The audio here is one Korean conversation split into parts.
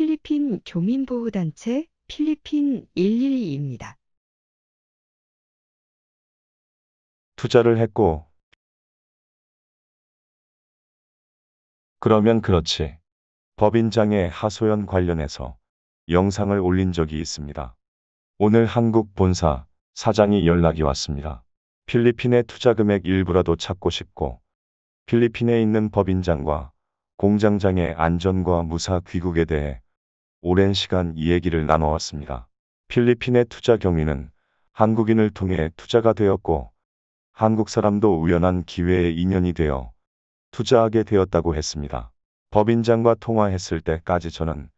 필리핀 교민보호단체 필리핀 112입니다. 투자를 했고 그러면 그렇지. 법인장의 하소연 관련해서 영상을 올린 적이 있습니다. 오늘 한국 본사 사장이 연락이 왔습니다. 필리핀의 투자 금액 일부라도 찾고 싶고 필리핀에 있는 법인장과 공장장의 안전과 무사 귀국에 대해 오랜 시간 이 얘기를 나눠왔습니다. 필리핀의 투자 경위는 한국인을 통해 투자가 되었고 한국 사람도 우연한 기회의 인연이 되어 투자하게 되었다고 했습니다. 법인장과 통화했을 때까지 저는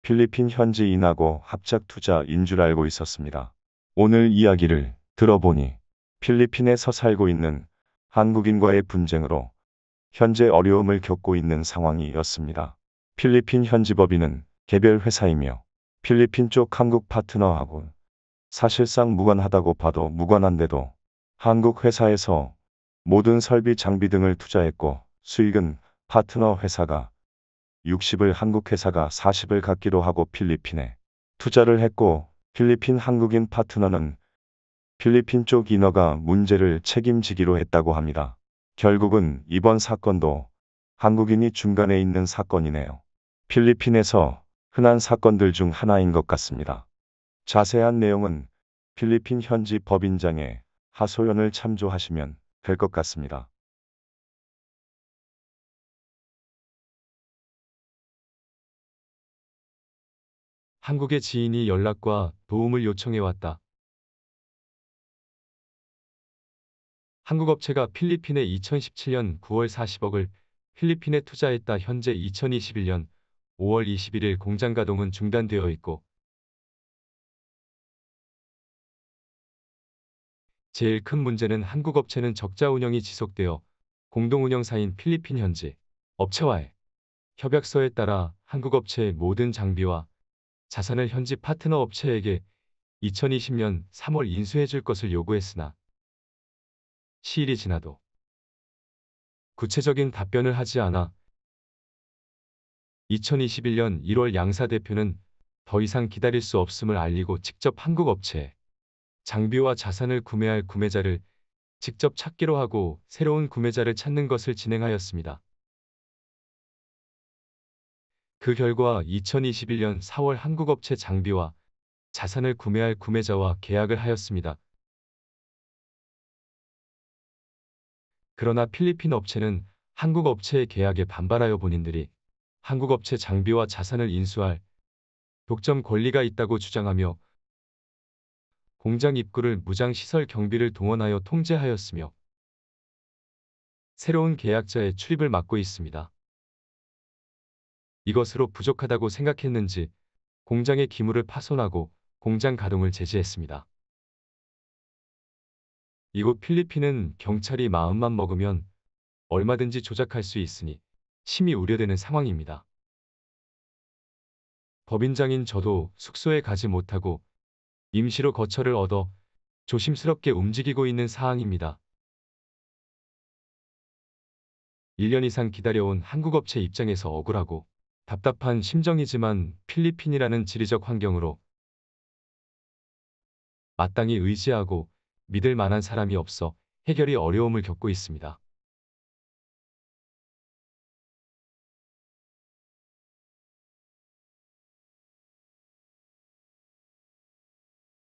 필리핀 현지인하고 합작 투자인 줄 알고 있었습니다. 오늘 이야기를 들어보니 필리핀에서 살고 있는 한국인과의 분쟁으로 현재 어려움을 겪고 있는 상황이었습니다. 필리핀 현지법인은 개별 회사이며 필리핀 쪽 한국 파트너하고 사실상 무관하다고 봐도 무관한데도 한국 회사에서 모든 설비 장비 등을 투자했고 수익은 파트너 회사가 60을 한국 회사가 40을 갖기로 하고 필리핀에 투자를 했고 필리핀 한국인 파트너는 필리핀 쪽 인허가 문제를 책임지기로 했다고 합니다. 결국은 이번 사건도 한국인이 중간에 있는 사건이네요. 필리핀에서 흔한 사건들 중 하나인 것 같습니다. 자세한 내용은 필리핀 현지 법인장의 하소연을 참조하시면 될 것 같습니다. 한국의 지인이 연락과 도움을 요청해 왔다. 한국 업체가 필리핀에 2017년 9월 40억을 필리핀에 투자했다 현재 2021년 5월 21일 공장 가동은 중단되어 있고 제일 큰 문제는 한국 업체는 적자 운영이 지속되어 공동운영사인 필리핀 현지 업체와의 협약서에 따라 한국 업체의 모든 장비와 자산을 현지 파트너 업체에게 2020년 3월 인수해줄 것을 요구했으나 시일이 지나도 구체적인 답변을 하지 않아 2021년 1월 양사 대표는 더 이상 기다릴 수 없음을 알리고 직접 한국 업체 장비와 자산을 구매할 구매자를 직접 찾기로 하고 새로운 구매자를 찾는 것을 진행하였습니다. 그 결과 2021년 4월 한국 업체 장비와 자산을 구매할 구매자와 계약을 하였습니다. 그러나 필리핀 업체는 한국 업체의 계약에 반발하여 본인들이 한국 업체 장비와 자산을 인수할 독점 권리가 있다고 주장하며 공장 입구를 무장 시설 경비를 동원하여 통제하였으며 새로운 계약자의 출입을 막고 있습니다. 이것으로 부족하다고 생각했는지 공장의 기물을 파손하고 공장 가동을 제지했습니다. 이곳 필리핀은 경찰이 마음만 먹으면 얼마든지 조작할 수 있으니 심히 우려되는 상황입니다. 법인장인 저도 숙소에 가지 못하고 임시로 거처를 얻어 조심스럽게 움직이고 있는 사항입니다. 1년 이상 기다려온 한국업체 입장에서 억울하고 답답한 심정이지만 필리핀이라는 지리적 환경으로 마땅히 의지하고 믿을 만한 사람이 없어 해결이 어려움을 겪고 있습니다.